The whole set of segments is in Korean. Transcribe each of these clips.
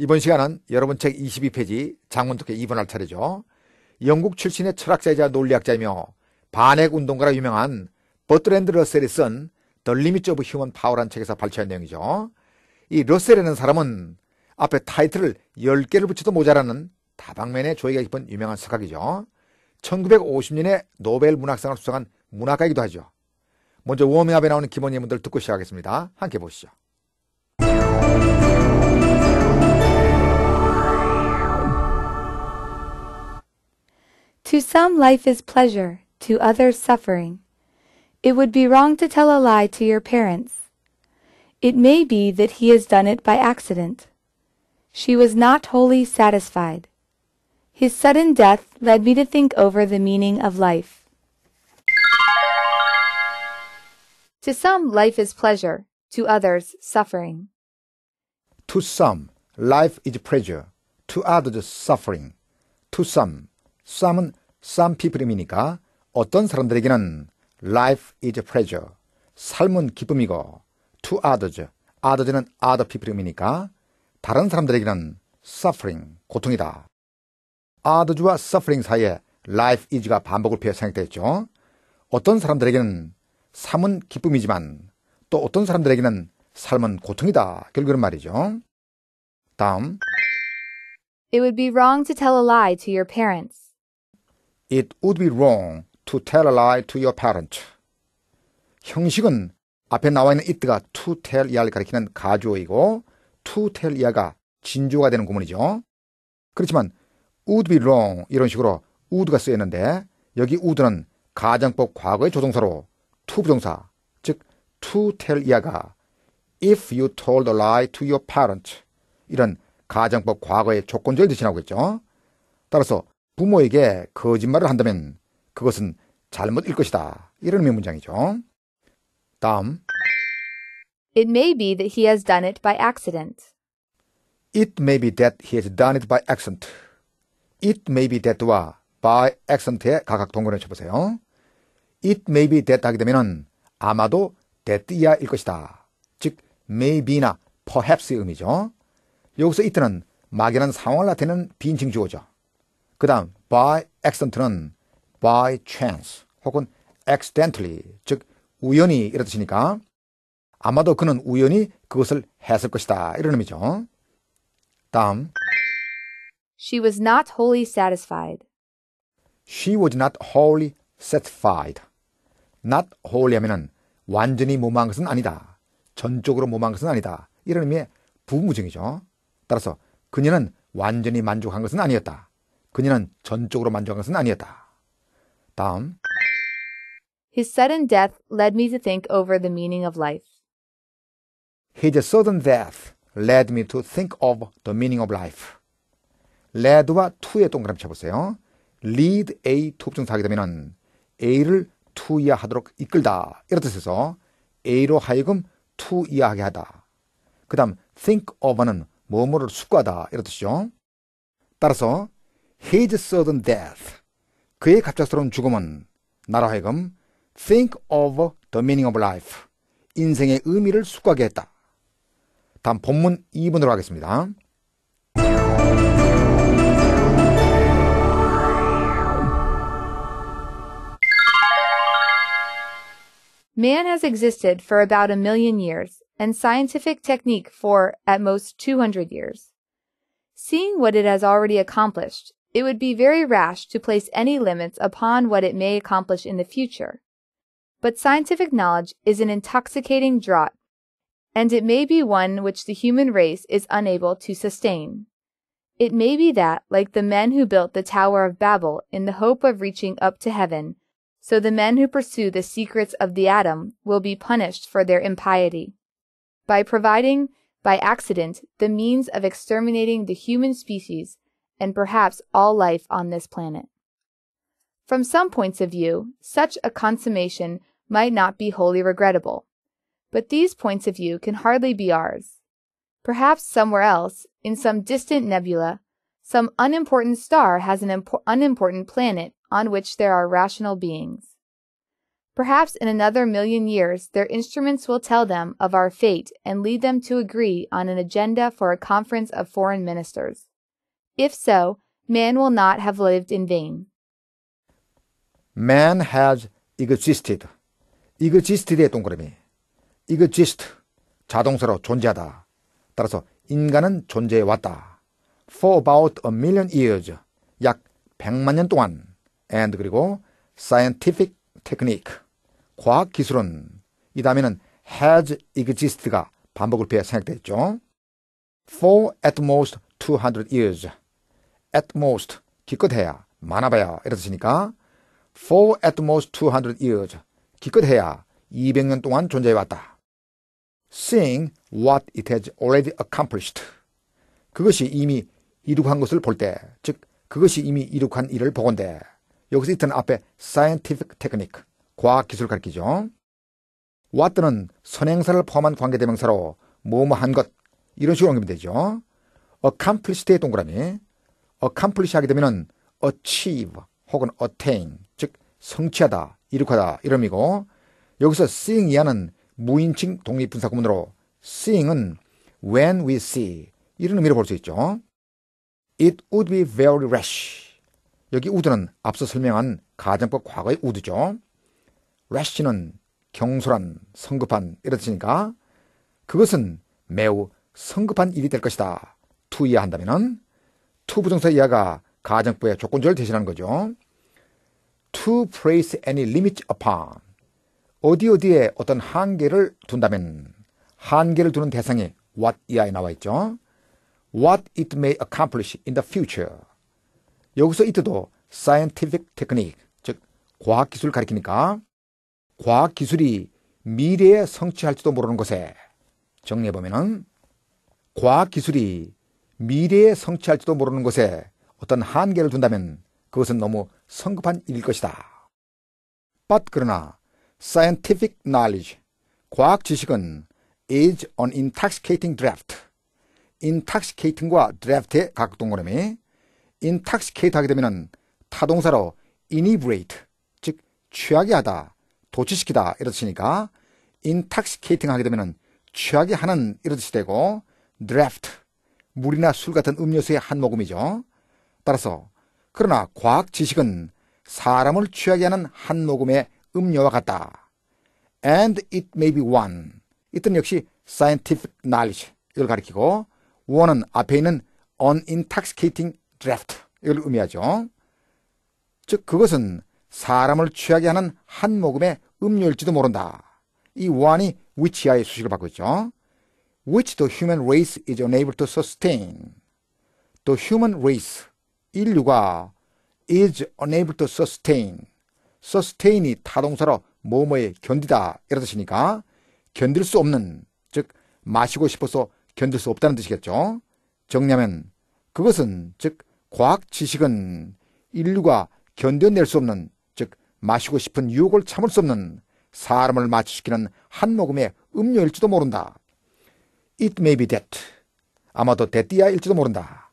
이번 시간은 여러분 책 22페이지 장문독의 2번할 차례죠. 영국 출신의 철학자이자 논리학자이며 반핵운동가로 유명한 버트랜드 러셀이 쓴 The Limits of Human Power란 책에서 발췌한 내용이죠. 이 러셀이라는 사람은 앞에 타이틀을 10개를 붙여도 모자라는 다방면에 조예가 깊은 유명한 석학이죠. 1950년에 노벨 문학상을 수상한 문학가이기도 하죠. 먼저 워밍업에 나오는 기본 예문들 듣고 시작하겠습니다. 함께 보시죠. To some life is pleasure, to others suffering. It would be wrong to tell a lie to your parents. It may be that he has done it by accident. She was not wholly satisfied. His sudden death led me to think over the meaning of life. To some, life is pleasure, to others, suffering. To some, life is pleasure, to others, suffering. To some, 쌈은 쌈 피프림이니까 어떤 사람들에게는 life is pleasure, 삶은 기쁨이고 to others, others는 other people이니까 다른 사람들에게는 suffering, 고통이다. others와 suffering 사이에 life is가 반복을 피해 생각됐죠. 어떤 사람들에게는 삶은 기쁨이지만 또 어떤 사람들에게는 삶은 고통이다. 결국은 말이죠. 다음 It would be wrong to tell a lie to your parents. It would be wrong to tell a lie to your parent. s 형식은 앞에 나와 있는 it가 to tell 이하를 가리키는 가조이고 to tell 이하가 진조가 되는 구문이죠. 그렇지만 would be wrong 이런 식으로 would가 쓰였는데 여기 would는 가정법 과거의 조동사로 to 부정사 즉 to tell 이하가 if you told a lie to your parent s 이런 가정법 과거의 조건절 대신하고 있죠. 따라서 부모에게 거짓말을 한다면 그것은 잘못일 것이다. 이런 의미 문장이죠. 다음. It may be that he has done it by accident. It may be that he has done it by accident. It may be that와 by accident의 각각 동거를 쳐보세요. It may be that 하게 되면 아마도 that 이하일 것이다. 즉, maybe나 perhaps의 의미죠. 여기서 it는 막연한 상황을 나타내는 빈칭 주어죠. 그 다음 by accident는 by chance 혹은 accidentally 즉 우연히 이런 뜻이니까 아마도 그는 우연히 그것을 했을 것이다 이런 의미죠. 다음 She was not wholly satisfied. She was not wholly satisfied. not wholly 하면은 완전히 몸한 것은 아니다. 전적으로 몸한 것은 아니다. 이런 의미의 부무증이죠. 따라서 그녀는 완전히 만족한 것은 아니었다. 그녀는 전적으로 만족한 것은 아니었다. 다음. His sudden death led me to think over the meaning of life. His sudden death led me to think of the meaning of life. led와 to의 동그라미 쳐보세요. lead a to 부정사 하게 되면 a를 to 이하하도록 이끌다. 이런 뜻에서 a로 하여금 to 이하하게 하다. 그 다음 think of는 뭐뭐를 숙고하다. 이런 뜻이죠. 따라서 his sudden death, 그의 갑작스러운 죽음은 나로 하여금 think of the meaning of life, 인생의 의미를 숙하게 했다. 다음 본문 2분으로 하겠습니다. Man has existed for about a million years and scientific technique for, at most, 200 years. Seeing what it has already accomplished it would be very rash to place any limits upon what it may accomplish in the future. But scientific knowledge is an intoxicating draught, and it may be one which the human race is unable to sustain. It may be that, like the men who built the Tower of Babel in the hope of reaching up to heaven, so the men who pursue the secrets of the atom will be punished for their impiety. By providing, by accident, the means of exterminating the human species, and perhaps all life on this planet. From some points of view, such a consummation might not be wholly regrettable, but these points of view can hardly be ours. Perhaps somewhere else, in some distant nebula, some unimportant star has an impo- unimportant planet on which there are rational beings. Perhaps in another million years, their instruments will tell them of our fate and lead them to agree on an agenda for a conference of foreign ministers. If so, man will not have lived in vain. Man has existed. existed의 동그라미. exist. 자동사로 존재하다. 따라서 인간은 존재해왔다. for about a million years. 약 100만 년 동안. and 그리고 scientific technique. 과학 기술은 이 다음에는 has existed가 반복을 피해 생략됐죠. for at most 200 years. at most 기껏해야 많아봐야 이렇다 치니까 for at most 200 years 기껏해야 200년 동안 존재해왔다. seeing what it has already accomplished 그것이 이미 이룩한 것을 볼 때, 즉 그것이 이미 이룩한 일을 보건대. 여기서 이튼 앞에 scientific technique, 과학 기술 가르키죠. what는 선행사를 포함한 관계대명사로 뭐뭐한 것 이런 식으로 옮기면 되죠. accomplished의 동그라미 accomplish 하게 되면은 achieve 혹은 attain 즉 성취하다, 이룩하다 이름이고 여기서 seeing 이하는 무인칭 독립분사구문으로 seeing은 when we see 이런 의미로 볼 수 있죠. It would be very rash. 여기 우드는 앞서 설명한 가정법 과거의 우드죠. rash는 경솔한, 성급한 이런 뜻이니까 그것은 매우 성급한 일이 될 것이다. 투이야 한다면은 투 부정사 이하가 가정부의 조건절 대신하는 거죠. to place any limit upon 어디 어디에 어떤 한계를 둔다면 한계를 두는 대상이 what 이하에 나와 있죠. what it may accomplish in the future 여기서 it도 scientific technique 즉 과학 기술을 가리키니까 과학 기술이 미래에 성취할지도 모르는 것에 정리해 보면은 과학 기술이 미래에 성취할지도 모르는 것에 어떤 한계를 둔다면 그것은 너무 성급한 일일 것이다. But 그러나 scientific knowledge, 과학 지식은 is an intoxicating draft. intoxicating과 draft의 각 동그라미 intoxicate 하게 되면 타동사로 inebriate, 즉 취하게 하다, 도취시키다 이런 뜻니까 intoxicating 하게 되면 취하게 하는 이런 뜻이 되고 draft 물이나 술 같은 음료수의 한 모금이죠. 따라서 그러나 과학 지식은 사람을 취하게 하는 한 모금의 음료와 같다. And it may be one. 이뜻 역시 scientific knowledge 이걸 가리키고 one은 앞에 있는 unintoxicating draft 이걸 의미하죠. 즉 그것은 사람을 취하게 하는 한 모금의 음료일지도 모른다. 이 one이 w h i c h 의 수식을 받고 있죠. which the human race is unable to sustain. The human race, 인류가 is unable to sustain. sustain이 타동사로 뭐뭐에 견디다 이런 뜻이니까 견딜 수 없는 즉 마시고 싶어서 견딜 수 없다는 뜻이겠죠. 정리하면 그것은 즉 과학 지식은 인류가 견뎌낼 수 없는 즉 마시고 싶은 유혹을 참을 수 없는 사람을 마취시키는 한 모금의 음료일지도 모른다. It may be that. 아마도 that야일지도 모른다.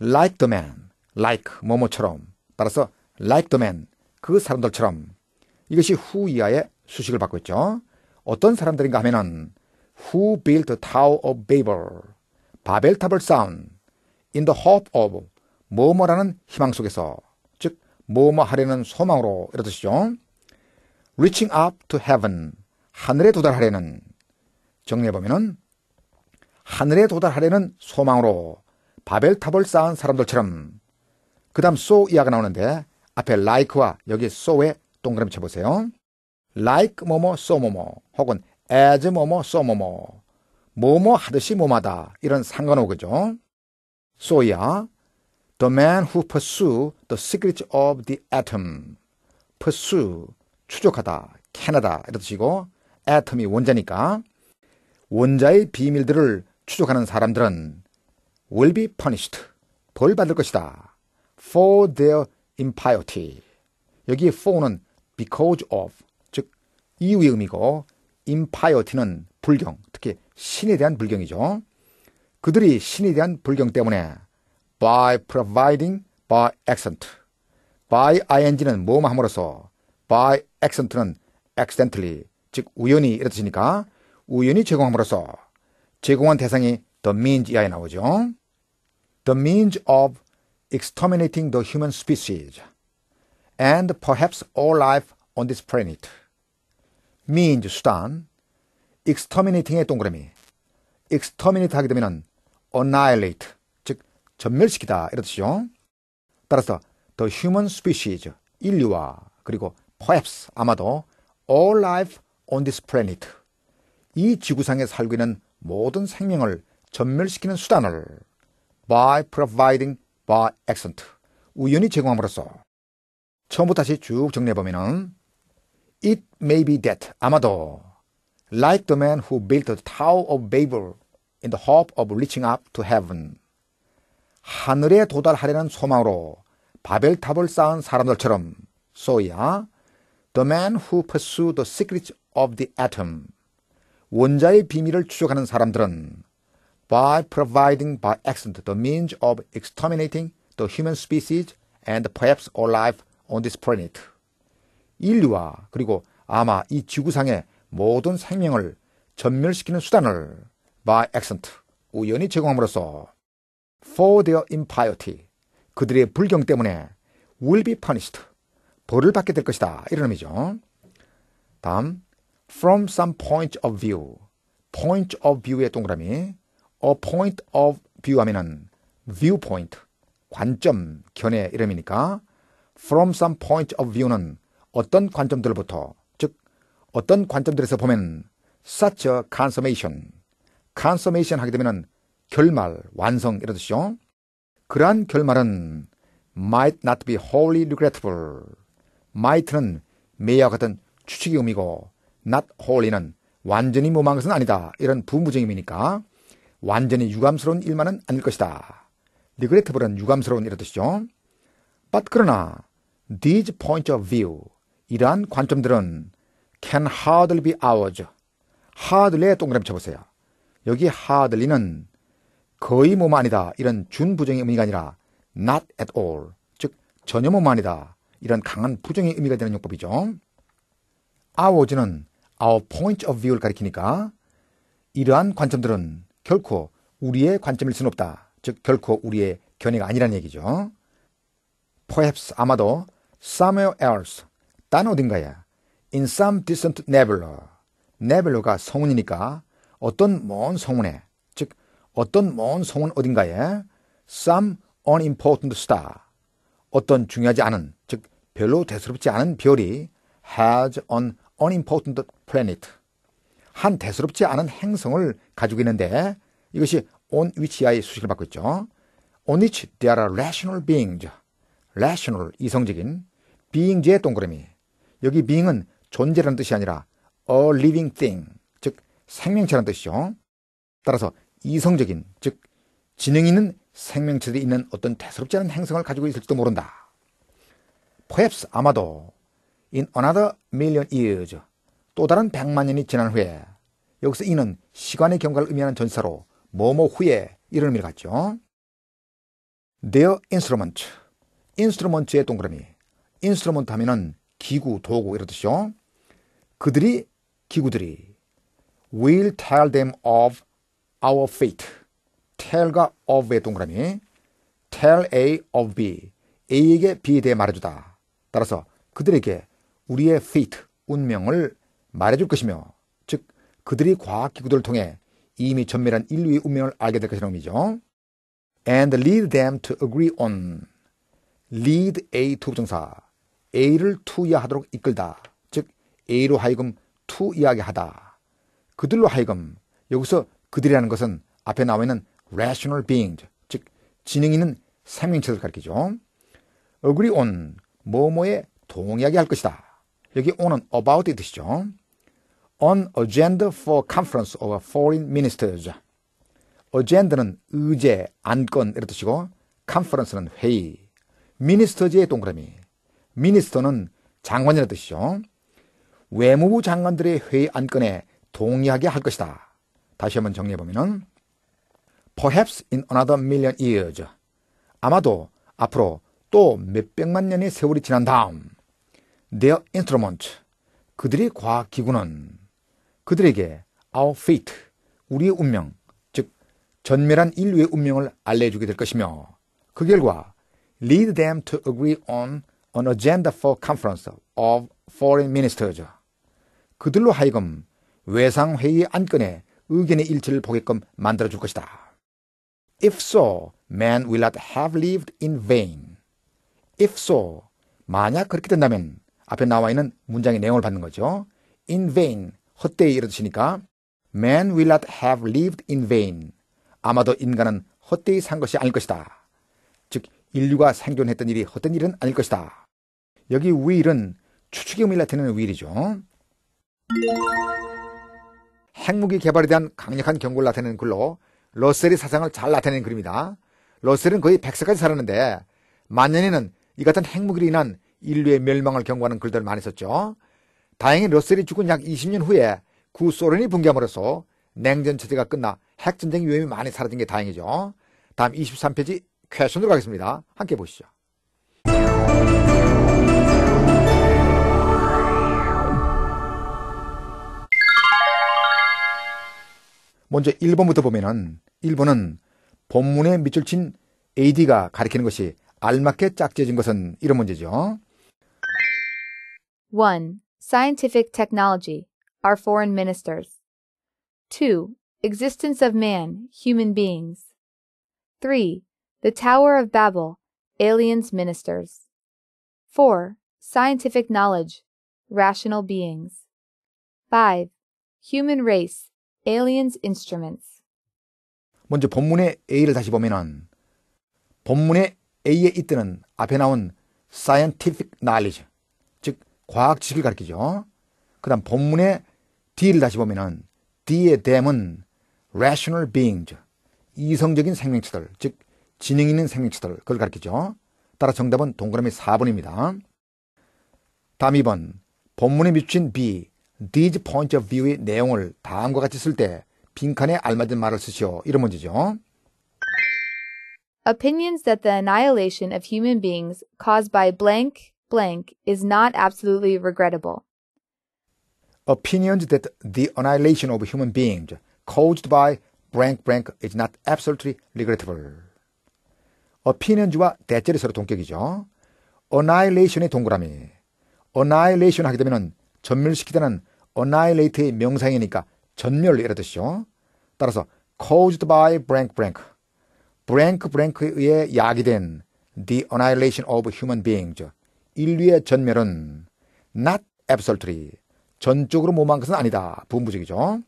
Like the man. Like 뭐뭐처럼. 따라서 like the man. 그 사람들처럼. 이것이 who 이하의 수식을 받고 있죠. 어떤 사람들인가 하면은 who built the Tower of Babel. 바벨탑을 쌓은 in the hope of 뭐뭐라는 희망 속에서 즉 뭐뭐 하려는 소망으로 이런 뜻이죠. reaching up to heaven 하늘에 도달하려는 정리해 보면은 하늘에 도달하려는 소망으로 바벨탑을 쌓은 사람들처럼 그 다음 소 이하가 나오는데 앞에 like와 여기 so에 동그라미 쳐보세요. like 뭐뭐 so 뭐뭐 혹은 as 뭐뭐 so 뭐뭐 뭐뭐 하듯이 뭐마다 이런 상관어그죠. so 이하 The man who pursue the secret of the atom pursue 추적하다 캐나다 이런 뜻이고 atom이 원자니까 원자의 비밀들을 추적하는 사람들은 will be punished. 벌 받을 것이다. for their impiety. 여기 for는 because of 즉 이유의 의미고 impiety는 불경, 특히 신에 대한 불경이죠. 그들이 신에 대한 불경 때문에 by providing by accent by ing는 모함으로써 by accent는 accidentally 즉 우연히 이렇듯이니까 우연히 제공함으로써 제공한 대상이 the means 이하에 나오죠. the means of exterminating the human species and perhaps all life on this planet. means 수단, exterminating의 동그라미, exterminate 하게 되면 annihilate, 즉 전멸시키다 이런 뜻이죠. 따라서 the human species, 인류와 그리고 perhaps 아마도 all life on this planet, 이 지구상에 살고 있는 모든 생명을 전멸시키는 수단을 by providing by a c c e n t 우연히 제공함으로써 처음부터 다시 쭉 정리해보면 It may be that 아마도 like the man who built the Tower of Babel in the hope of reaching up to heaven 하늘에 도달하려는 소망으로 바벨탑을 쌓은 사람들처럼 소야 so yeah, the man who pursued the secrets of the atom 원자의 비밀을 추적하는 사람들은 by providing by accident the means of exterminating the human species and perhaps all life on this planet. 인류와 그리고 아마 이 지구상의 모든 생명을 전멸시키는 수단을 by accident 우연히 제공함으로써 for their impiety 그들의 불경 때문에 will be punished 벌을 받게 될 것이다 이런 의미죠. 다음 from some point of view. point of view의 동그라미. a point of view 하면은 viewpoint. 관점, 견해 이름이니까 from some point of view는 어떤 관점들로부터 즉 어떤 관점들에서 보면 such a consummation. consummation 하게 되면은 결말, 완성 이런 뜻이죠. 그러한 결말은 might not be wholly regrettable. might는 매와 같은 추측의 의미고 not holy는 완전히 무모한 것은 아니다. 이런 부무증임이니까 완전히 유감스러운 일만은 아닐 것이다. neglectable은 유감스러운 이런 뜻이죠. But 그러나 these points of view 이러한 관점들은 can hardly be ours. hardly에 동그라미 쳐보세요. 여기 hardly는 거의 무모 아니다. 이런 준부정의 의미가 아니라 not at all. 즉, 전혀 무모 아니다. 이런 강한 부정의 의미가 되는 용법이죠. ours는 our point of view를 가리키니까 이러한 관점들은 결코 우리의 관점일 수는 없다. 즉 결코 우리의 견해가 아니라는 얘기죠. Perhaps 아마도 somewhere else 딴 어딘가에 in some distant nebula nebula가 성운이니까 어떤 먼 성운에 즉 어떤 먼 성운 어딘가에 some unimportant star 어떤 중요하지 않은 즉 별로 대수롭지 않은 별이 has an unimportant 플래닛. 한 대수롭지 않은 행성을 가지고 있는데 이것이 on which I 수식을 받고 있죠. on which there are rational beings. rational, 이성적인. being의 동그라미. 여기 being은 존재라는 뜻이 아니라 a living thing. 즉, 생명체라는 뜻이죠. 따라서 이성적인, 즉, 지능 있는 생명체들이 있는 어떤 대수롭지 않은 행성을 가지고 있을지도 모른다. perhaps 아마도 in another million years 또 다른 100만 년이 지난 후에 여기서 이는 시간의 경과를 의미하는 전사로 뭐뭐 후에 이런 의미를 갖죠. Their instrument. instrument의 동그라미. instrument 하면은 기구, 도구 이런 뜻이죠. 그들이 기구들이 will tell them of our fate. tell과 of의 동그라미. tell A of B. A에게 B에 대해 말해주다. 따라서 그들에게 우리의 fate, 운명을 말해줄 것이며 즉 그들이 과학기구들을 통해 이미 전멸한 인류의 운명을 알게 될 것이라는 의미죠. and lead them to agree on lead A to 부정사 A를 to 이하도록 이끌다 즉 A로 하여금 to 이하게 하다 그들로 하여금 여기서 그들이라는 것은 앞에 나와 있는 rational being 즉 지능 있는 생명체를 가리키죠 agree on 뭐뭐에 동의하게 할 것이다 여기 on은 about의 뜻이죠 On Agenda for Conference of Foreign Ministers. Agenda는 의제, 안건 이런 뜻이고 Conference는 회의. Ministers의 동그라미. Minister는 장관이라는 뜻이죠. 외무부 장관들의 회의 안건에 동의하게 할 것이다. 다시 한번 정리해보면 Perhaps in another million years. 아마도 앞으로 또 몇백만 년의 세월이 지난 다음 Their instrument. 그들의 과학기구는 그들에게 our fate, 우리의 운명, 즉 전멸한 인류의 운명을 알려주게 될 것이며 그 결과 lead them to agree on an agenda for conference of foreign ministers. 그들로 하여금 외상회의 안건에 의견의 일치를 보게끔 만들어줄 것이다. If so, man will not have lived in vain. If so, 만약 그렇게 된다면 앞에 나와 있는 문장의 내용을 받는 거죠. In vain, 헛되이 이르시니까 Man will not have lived in vain. 아마도 인간은 헛되이 산 것이 아닐 것이다. 즉 인류가 생존했던 일이 헛된 일은 아닐 것이다. 여기 위일은 추측의 의미를 나타내는 위일이죠. 핵무기 개발에 대한 강력한 경고를 나타내는 글로 러셀이 사상을 잘 나타내는 글입니다. 러셀은 거의 100세까지 살았는데 만년에는 이 같은 핵무기로 인한 인류의 멸망을 경고하는 글들을 많이 썼죠. 다행히 러셀이 죽은 약 20년 후에 구소련이 붕괴함으로써 냉전 체제가 끝나 핵전쟁 위험이 많이 사라진 게 다행이죠. 다음 23페이지 퀘션으로 가겠습니다. 함께 보시죠. 먼저 1번부터 보면은 1번은 본문에 밑줄 친 AD가 가리키는 것이 알맞게 짝지어진 것은 이런 문제죠. 1. Scientific technology, our foreign ministers. 2. Existence of man, human beings. 3. The Tower of Babel, aliens ministers. 4. Scientific knowledge, rational beings. 5. Human race, aliens instruments. 먼저 본문의 A를 다시 보면은 본문의 A에 이때는 앞에 나온 scientific knowledge 과학 지식을 가르키죠그 다음 본문의 D를 다시 보면은 D의 댐은 rational beings, 이성적인 생명체들, 즉 지능 있는 생명체들, 그걸 가르키죠 따라 정답은 동그라미 4번입니다. 다음 2번 본문에 비춘 B, these point of view의 내용을 다음과 같이 쓸 때 빈칸에 알맞은 말을 쓰시오. 이런 문제죠. Opinions that the annihilation of human beings caused by blank blank is not absolutely regrettable. Opinions that the annihilation of human beings caused by blank blank is not absolutely regrettable. opinions와 대절이 서로 동격이죠. annihilation의 동그라미. annihilation 하게 되면 전멸시키다는 annihilate의 명상이니까 전멸 이런 뜻이죠. 따라서 caused by blank blank. blank blank에 의해 야기된 the annihilation of human beings. 인류의 전멸은 not absolutely 전적으로 모호한 것은 아니다. 분부적이죠.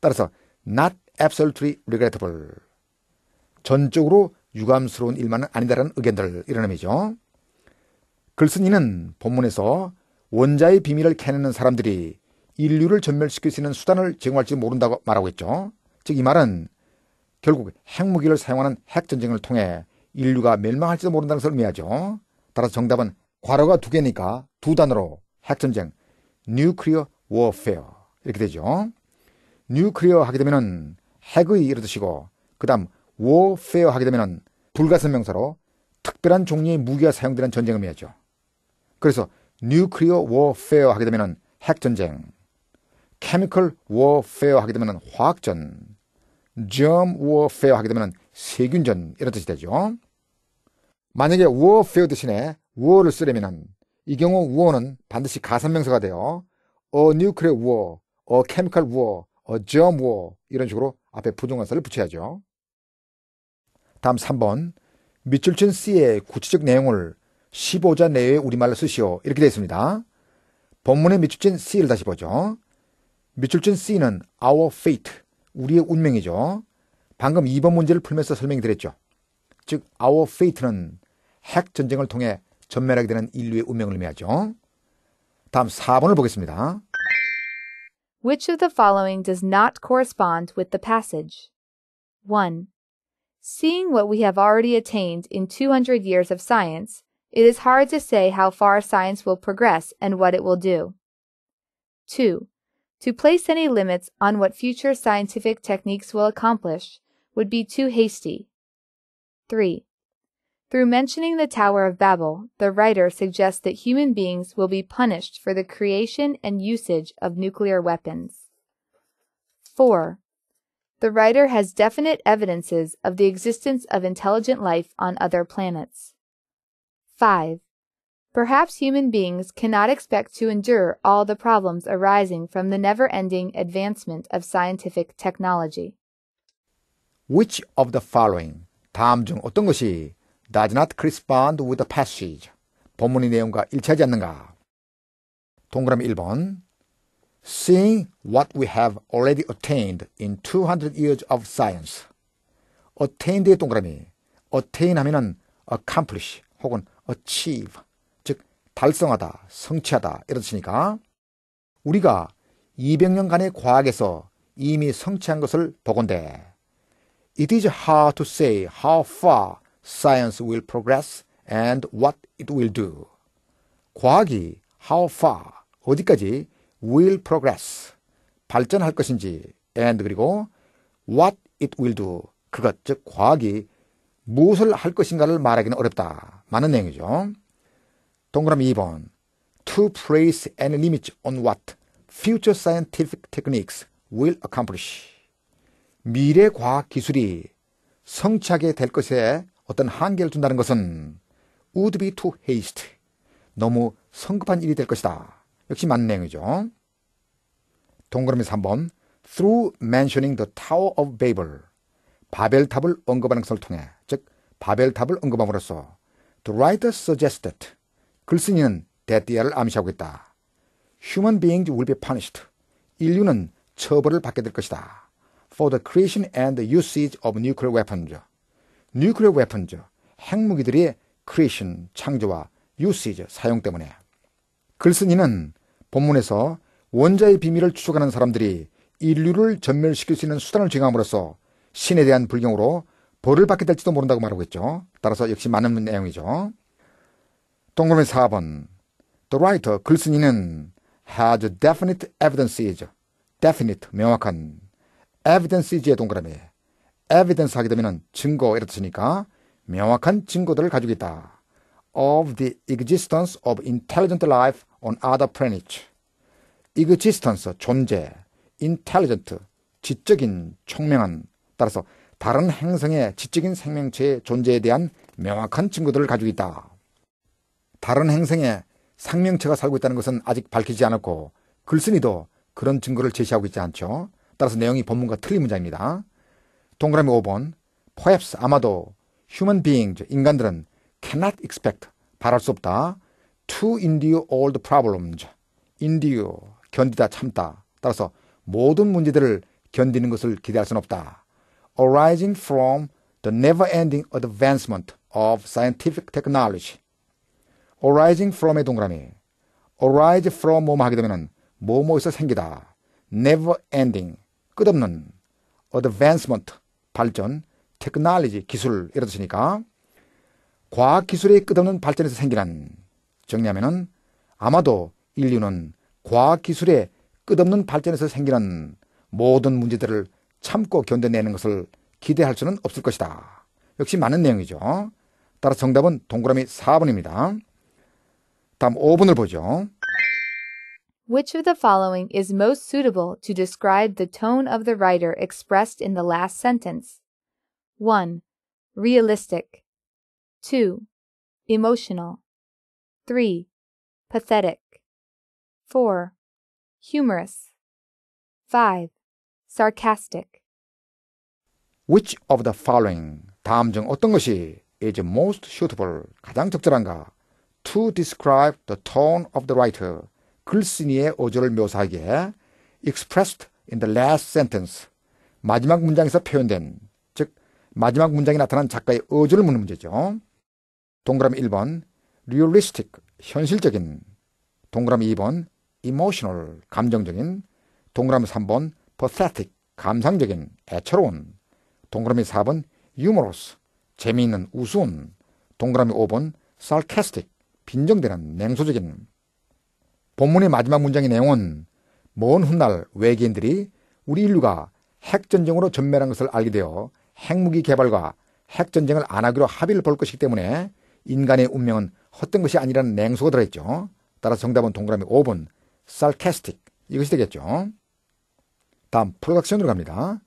따라서 not absolutely regrettable 전적으로 유감스러운 일만은 아니다라는 의견들 이런 의미죠. 글쓴이는 본문에서 원자의 비밀을 캐내는 사람들이 인류를 전멸시킬 수 있는 수단을 제공할지 모른다고 말하고 있죠. 즉 이 말은 결국 핵무기를 사용하는 핵전쟁을 통해 인류가 멸망할지도 모른다는 것을 의미하죠. 따라서 정답은 괄호가 두 개니까 두 단어로 핵전쟁, nuclear warfare 이렇게 되죠. nuclear 하게 되면은 핵의 이런 뜻이고 그다음 warfare 하게 되면은 불가설 명사로 특별한 종류의 무기가 사용되는 전쟁 의미하죠. 그래서 nuclear warfare 하게 되면은 핵전쟁, chemical warfare 하게 되면은 화학전, germ warfare 하게 되면은 세균전 이런 뜻이 되죠. 만약에 warfare 대신에 우어를 쓰려면 이 경우 우어는 반드시 가산명사가 되어 a nuclear war, a chemical war, a germ war 이런 식으로 앞에 부정관사를 붙여야죠. 다음 3번 밑줄 친 C의 구체적 내용을 15자 내외 우리말로 쓰시오 이렇게 되어 있습니다. 본문의 밑줄 친 C를 다시 보죠. 밑줄 친 C는 our fate, 우리의 운명이죠. 방금 2번 문제를 풀면서 설명 드렸죠. 즉, our fate는 핵전쟁을 통해 전멸하게 되는 인류의 운명을 의미하죠. 다음 4번을 보겠습니다. Which of the following does not correspond with the passage? 1. Seeing what we have already attained in 200 years of science, it is hard to say how far science will progress and what it will do. 2. To place any limits on what future scientific techniques will accomplish would be too hasty. 3. Through mentioning the Tower of Babel, the writer suggests that human beings will be punished for the creation and usage of nuclear weapons. 4. The writer has definite evidences of the existence of intelligent life on other planets. 5. Perhaps human beings cannot expect to endure all the problems arising from the never ending advancement of scientific technology. Which of the following? 다음 중 어떤 것이 does not correspond with the passage. 본문의 내용과 일치하지 않는가? 동그라미 1번. Seeing what we have already attained in 200 years of science. attained의 동그라미. attain 하면은 accomplish 혹은 achieve. 즉, 달성하다, 성취하다. 이런 뜻이니까 우리가 200년간의 과학에서 이미 성취한 것을 보건대. It is hard to say how far science will progress and what it will do. 과학이 how far 어디까지 will progress 발전할 것인지 and 그리고 what it will do 그것 즉 과학이 무엇을 할 것인가를 말하기는 어렵다. 많은 내용이죠. 동그라미 2번 To p l a c e and limit on what future scientific techniques will accomplish 미래 과학 기술이 성취하게 될 것에 어떤 한계를 둔다는 것은 would be too haste. 너무 성급한 일이 될 것이다. 역시 만행이죠. 동그라미 3번 through mentioning the Tower of Babel 바벨탑을 언급하는 것을 통해 즉 바벨탑을 언급함으로써 the writer suggested 글쓴이는 대띠아를 암시하고 있다. human beings will be punished 인류는 처벌을 받게 될 것이다. for the creation and the usage of nuclear weapons 뉴 u 레 l e a 즈 핵무기들의 크리에이션, 창조와 유시 a g 사용 때문에. 글쓴 이는 본문에서 원자의 비밀을 추적하는 사람들이 인류를 전멸시킬 수 있는 수단을 제공함으로써 신에 대한 불경으로 벌을 받게 될지도 모른다고 말하고 있죠. 따라서 역시 많은 내용이죠. 동그라미 4번 The writer, 글쓴이는 has definite evidences, definite, 명확한 evidences의 동그라미 evidence 하게 되면 증거 이렇 으니까 명확한 증거들을 가지고 있다. of the existence of intelligent life on other planets. existence 존재, intelligent 지적인 총명한 따라서 다른 행성의 지적인 생명체의 존재에 대한 명확한 증거들을 가지고 있다. 다른 행성에 생명체가 살고 있다는 것은 아직 밝히지 않았고 글쓴이도 그런 증거를 제시하고 있지 않죠. 따라서 내용이 본문과 틀린 문장입니다. 동그라미 5번 perhaps 아마도 human beings 인간들은 cannot expect 바랄 수 없다 to endure all the problems endure 견디다 참다 따라서 모든 문제들을 견디는 것을 기대할 수는 없다 arising from the never-ending advancement of scientific technology arising from의 동그라미 arise from 뭐뭐 하게 되면 뭐뭐에서 생기다 never ending 끝없는 advancement 발전, 테크놀로지, 기술 이런 뜻이니까 과학기술의 끝없는 발전에서 생기는 정리하면은 아마도 인류는 과학기술의 끝없는 발전에서 생기는 모든 문제들을 참고 견뎌내는 것을 기대할 수는 없을 것이다. 역시 많은 내용이죠. 따라서 정답은 동그라미 4번입니다. 다음 5번을 보죠. Which of the following is most suitable to describe the tone of the writer expressed in the last sentence? 1. Realistic. 2. Emotional. 3. Pathetic. 4. Humorous. 5. Sarcastic. Which of the following 다음 중 어떤 것이 is most suitable 가장 적절한가 to describe the tone of the writer 글쓴이의 어조를 묘사하기에 expressed in the last sentence 마지막 문장에서 표현된 즉 마지막 문장에 나타난 작가의 어조를 묻는 문제죠. 동그라미 1번 realistic 현실적인 동그라미 2번 emotional 감정적인 동그라미 3번 pathetic 감상적인 애처로운 동그라미 4번 humorous 재미있는 우스운 동그라미 5번 sarcastic 빈정되는 냉소적인 본문의 마지막 문장의 내용은 먼 훗날 외계인들이 우리 인류가 핵전쟁으로 전멸한 것을 알게 되어 핵무기 개발과 핵전쟁을 안 하기로 합의를 볼 것이기 때문에 인간의 운명은 헛된 것이 아니라는 냉소가 들어있죠. 따라서 정답은 동그라미 5번, sarcastic. 이것이 되겠죠. 다음 프로덕션으로 갑니다.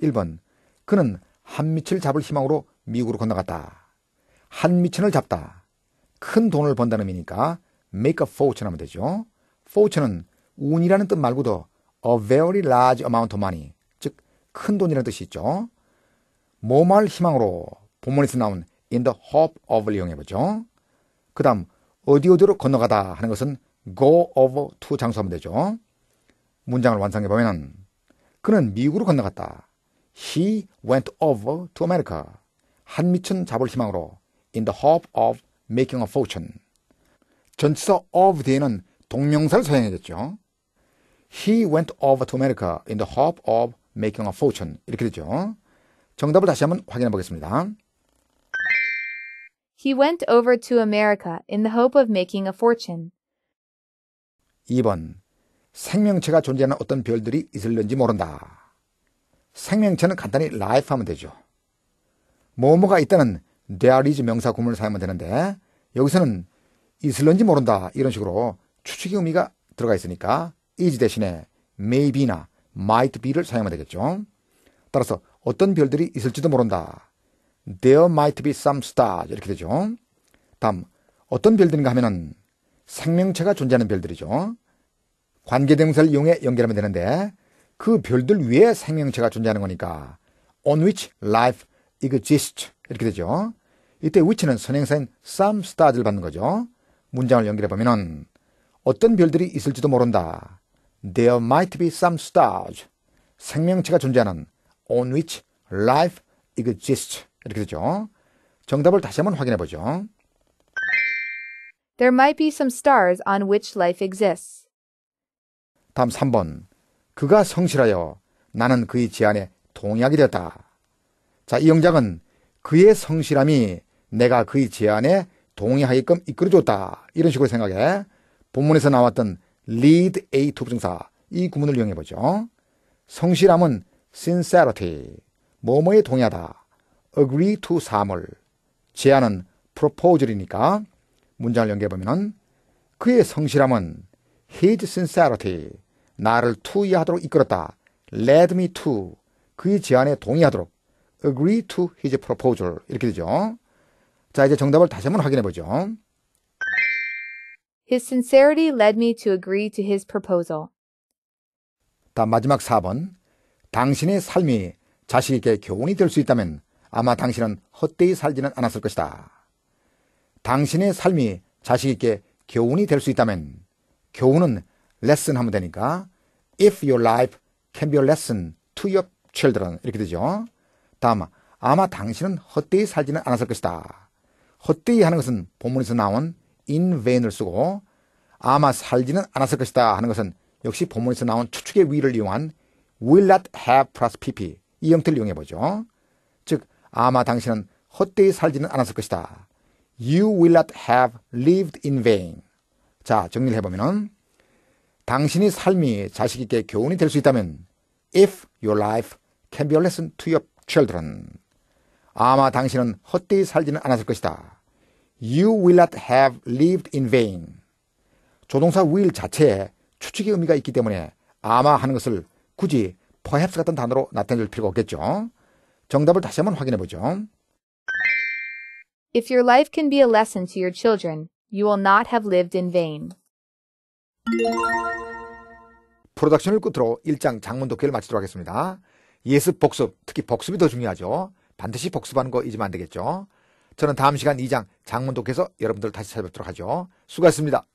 1번 그는 한미치를 잡을 희망으로 미국으로 건너갔다. 한미천을 잡다. 큰 돈을 번다는 의미니까 make a fortune 하면 되죠. fortune은 운이라는 뜻 말고도 a very large amount of money, 즉 큰 돈이라는 뜻이 있죠. 모말 희망으로 본문에서 나온 in the hope of를 이용해보죠. 그 다음 어디 어디로 건너가다 하는 것은 go over to 장소하면 되죠. 문장을 완성해보면 그는 미국으로 건너갔다. He went over to America. 한미천 잡을 희망으로 in the hope of making a fortune. 전치사 of 뒤에는 동명사를 사용해줬죠. He went over to America in the hope of making a fortune. 이렇게 되죠. 정답을 다시 한번 확인해 보겠습니다. He went over to America in the hope of making a fortune. 2번. 생명체가 존재하는 어떤 별들이 있을는지 모른다. 생명체는 간단히 life 하면 되죠. 뭐뭐가 있다는 there is 명사 구문을 사용하면 되는데 여기서는 있을런지 모른다 이런 식으로 추측의 의미가 들어가 있으니까 is 대신에 maybe나 might be를 사용하면 되겠죠. 따라서 어떤 별들이 있을지도 모른다. There might be some stars 이렇게 되죠. 다음 어떤 별들인가 하면은 생명체가 존재하는 별들이죠. 관계대명사를 이용해 연결하면 되는데 그 별들 위에 생명체가 존재하는 거니까 on which life exists 이렇게 되죠. 이때 위치는 선행사인 some stars를 받는 거죠. 문장을 연결해 보면은 어떤 별들이 있을지도 모른다. There might be some stars. 생명체가 존재하는 on which life exists 이렇게 되죠. 정답을 다시 한번 확인해 보죠. There might be some stars on which life exists. 다음 3번. 그가 성실하여 나는 그의 제안에 동의하게 되었다. 자, 이 영작은 그의 성실함이 내가 그의 제안에 동의하게끔 이끌어줬다. 이런 식으로 생각해. 본문에서 나왔던 lead A 투부정사 이 구문을 이용해 보죠. 성실함은 sincerity, 뭐뭐에 동의하다. agree to 사물. 제안은 proposal이니까 문장을 연결해 보면은 그의 성실함은 his sincerity, 나를 투의하도록 이끌었다. led me to 그의 제안에 동의하도록 agree to his proposal 이렇게 되죠. 자 이제 정답을 다시 한번 확인해 보죠. His sincerity led me to agree to his proposal. 다음 마지막 4번. 당신의 삶이 자식에게 교훈이 될 수 있다면 아마 당신은 헛되이 살지는 않았을 것이다. 당신의 삶이 자식에게 교훈이 될 수 있다면 교훈은 lesson 하면 되니까 if your life can be a lesson to your children 이렇게 되죠. 다음 아마 당신은 헛되이 살지는 않았을 것이다. 헛되이 하는 것은 본문에서 나온 in vain을 쓰고 아마 살지는 않았을 것이다 하는 것은 역시 본문에서 나온 추측의 위를 이용한 will not have plus pp 이 형태를 이용해 보죠. 즉 아마 당신은 헛되이 살지는 않았을 것이다. You will not have lived in vain. 자 정리를 해보면은 당신의 삶이 자식에게 교훈이 될 수 있다면 If your life can be a lesson to your children 아마 당신은 헛되이 살지는 않았을 것이다. You will not have lived in vain. 조동사 will 자체에 추측의 의미가 있기 때문에 아마 하는 것을 굳이 perhaps 같은 단어로 나타낼 필요가 없겠죠. 정답을 다시 한번 확인해 보죠. If your life can be a lesson to your children, you will not have lived in vain. 프로덕션을 끝으로 1장 장문 독해를 마치도록 하겠습니다. 예습 복습, 특히 복습이 더 중요하죠. 반드시 복습하는 거 잊으면 안 되겠죠. 저는 다음 시간 2장 장문 독해서 여러분들 다시 찾아뵙도록 하죠. 수고하셨습니다.